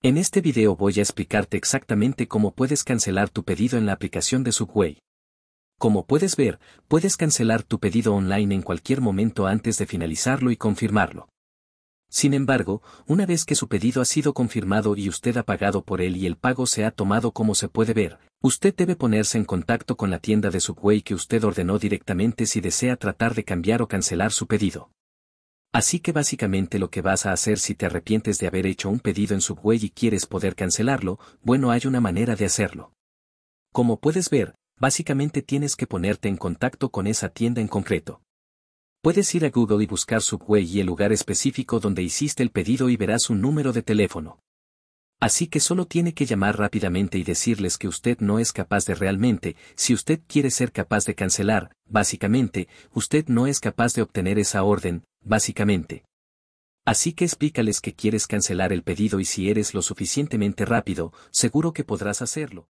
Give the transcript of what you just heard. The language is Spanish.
En este video voy a explicarte exactamente cómo puedes cancelar tu pedido en la aplicación de Subway. Como puedes ver, puedes cancelar tu pedido online en cualquier momento antes de finalizarlo y confirmarlo. Sin embargo, una vez que su pedido ha sido confirmado y usted ha pagado por él y el pago se ha tomado como se puede ver, usted debe ponerse en contacto con la tienda de Subway que usted ordenó directamente si desea tratar de cambiar o cancelar su pedido. Así que básicamente lo que vas a hacer si te arrepientes de haber hecho un pedido en Subway y quieres poder cancelarlo, bueno hay una manera de hacerlo. Como puedes ver, básicamente tienes que ponerte en contacto con esa tienda en concreto. Puedes ir a Google y buscar Subway y el lugar específico donde hiciste el pedido y verás un número de teléfono. Así que solo tiene que llamar rápidamente y decirles que usted no es capaz de realmente, si usted quiere ser capaz de cancelar, básicamente, usted no es capaz de obtener esa orden, básicamente. Así que explícales que quieres cancelar el pedido y si eres lo suficientemente rápido, seguro que podrás hacerlo.